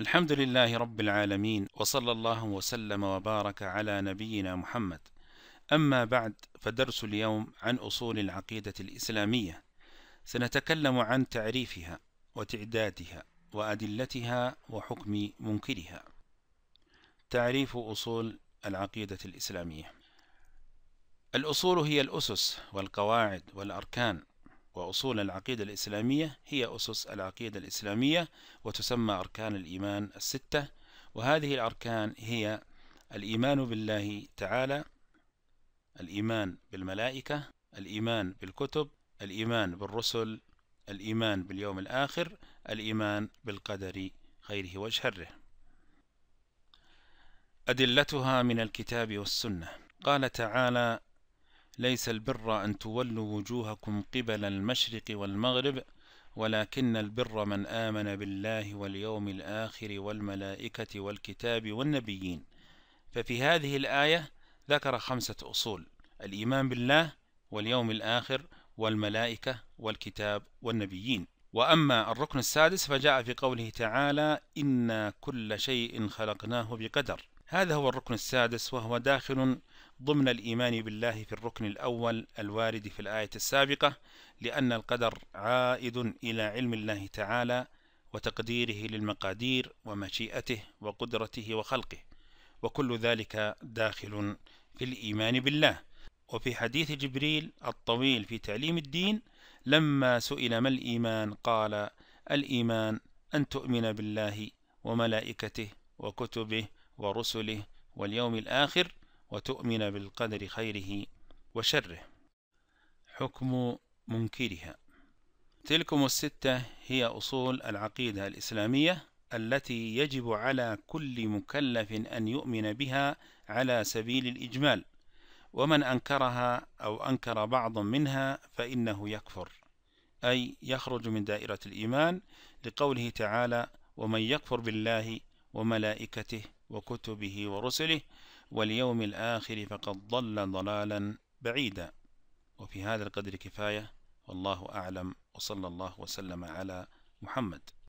الحمد لله رب العالمين وصلى الله وسلم وبارك على نبينا محمد أما بعد فدرس اليوم عن أصول العقيدة الإسلامية سنتكلم عن تعريفها وتعدادها وأدلتها وحكم منكرها تعريف أصول العقيدة الإسلامية الأصول هي الأسس والقواعد والأركان وأصول العقيدة الإسلامية هي أسس العقيدة الإسلامية وتسمى أركان الإيمان الستة وهذه الأركان هي الإيمان بالله تعالى الإيمان بالملائكة الإيمان بالكتب الإيمان بالرسل الإيمان باليوم الآخر الإيمان بالقدر خيره وشره أدلتها من الكتاب والسنة قال تعالى ليس البر أن تولوا وجوهكم قبل المشرق والمغرب ولكن البر من آمن بالله واليوم الآخر والملائكة والكتاب والنبيين ففي هذه الآية ذكر خمسة أصول الإيمان بالله واليوم الآخر والملائكة والكتاب والنبيين وأما الركن السادس فجاء في قوله تعالى إنا كل شيء خلقناه بقدر هذا هو الركن السادس وهو داخل ضمن الإيمان بالله في الركن الأول الوارد في الآية السابقة لأن القدر عائد إلى علم الله تعالى وتقديره للمقادير ومشيئته وقدرته وخلقه وكل ذلك داخل في الإيمان بالله وفي حديث جبريل الطويل في تعليم الدين لما سئل ما الإيمان قال الإيمان أن تؤمن بالله وملائكته وكتبه ورسله واليوم الآخر وتؤمن بالقدر خيره وشره حكم منكرها تلكم الستة هي أصول العقيدة الإسلامية التي يجب على كل مكلف أن يؤمن بها على سبيل الإجمال ومن أنكرها أو أنكر بعضا منها فإنه يكفر أي يخرج من دائرة الإيمان لقوله تعالى ومن يكفر بالله وملائكته وكتبه ورسله واليوم الآخر فقد ضل ضلالا بعيدا وفي هذا القدر كفاية والله أعلم وصلى الله وسلم على محمد